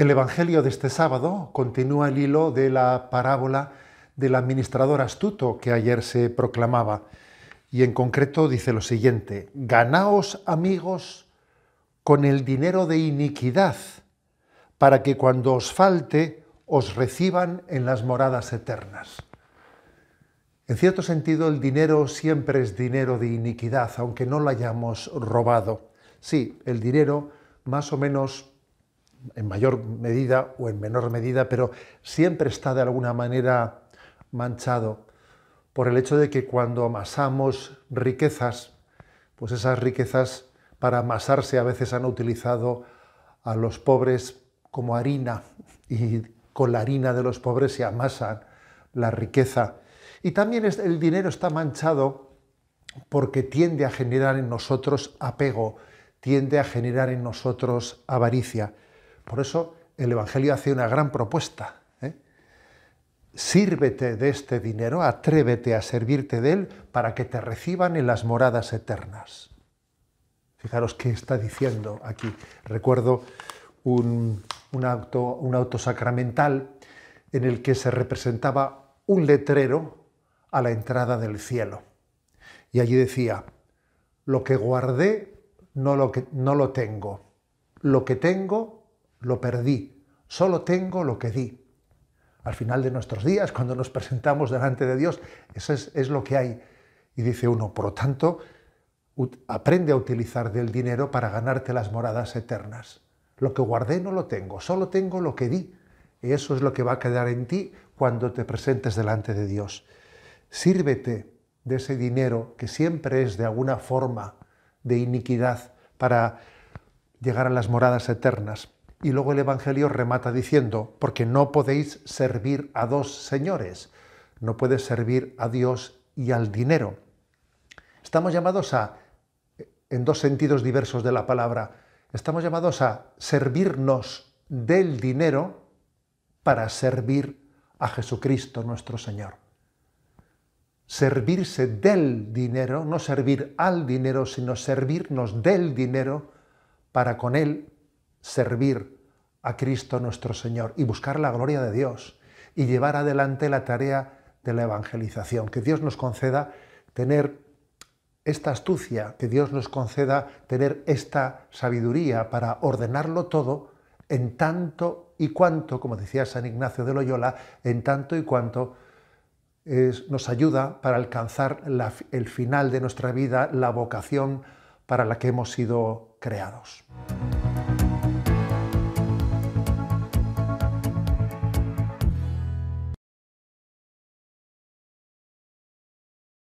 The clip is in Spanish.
El Evangelio de este sábado continúa el hilo de la parábola del administrador astuto que ayer se proclamaba y en concreto dice lo siguiente, ganaos amigos con el dinero de iniquidad para que cuando os falte os reciban en las moradas eternas. En cierto sentido, el dinero siempre es dinero de iniquidad, aunque no lo hayamos robado. Sí, el dinero más o menos en mayor medida o en menor medida, pero siempre está de alguna manera manchado por el hecho de que cuando amasamos riquezas, pues esas riquezas para amasarse a veces han utilizado a los pobres como harina y con la harina de los pobres se amasan la riqueza. Y también el dinero está manchado porque tiende a generar en nosotros apego, tiende a generar en nosotros avaricia. Por eso el Evangelio hace una gran propuesta. ¿eh? Sírvete de este dinero, atrévete a servirte de él para que te reciban en las moradas eternas. Fijaros qué está diciendo aquí. Recuerdo un, un, auto, un sacramental en el que se representaba un letrero a la entrada del cielo. Y allí decía, lo que guardé no lo, que, no lo tengo, lo que tengo lo perdí, solo tengo lo que di. Al final de nuestros días, cuando nos presentamos delante de Dios, eso es, lo que hay. Y dice uno, por lo tanto, aprende a utilizar del dinero para ganarte las moradas eternas. Lo que guardé no lo tengo, solo tengo lo que di. Y eso es lo que va a quedar en ti cuando te presentes delante de Dios. Sírvete de ese dinero que siempre es de alguna forma de iniquidad para llegar a las moradas eternas. Y luego el Evangelio remata diciendo, porque no podéis servir a dos señores, no puedes servir a Dios y al dinero. Estamos llamados a, en dos sentidos diversos de la palabra, estamos llamados a servirnos del dinero para servir a Jesucristo nuestro Señor. Servirse del dinero, no servir al dinero, sino servirnos del dinero para con Él servir a Cristo nuestro Señor y buscar la gloria de Dios y llevar adelante la tarea de la evangelización. Que Dios nos conceda tener esta astucia, que Dios nos conceda tener esta sabiduría para ordenarlo todo en tanto y cuanto, como decía San Ignacio de Loyola, en tanto y cuanto nos ayuda para alcanzar el final de nuestra vida, la vocación para la que hemos sido creados.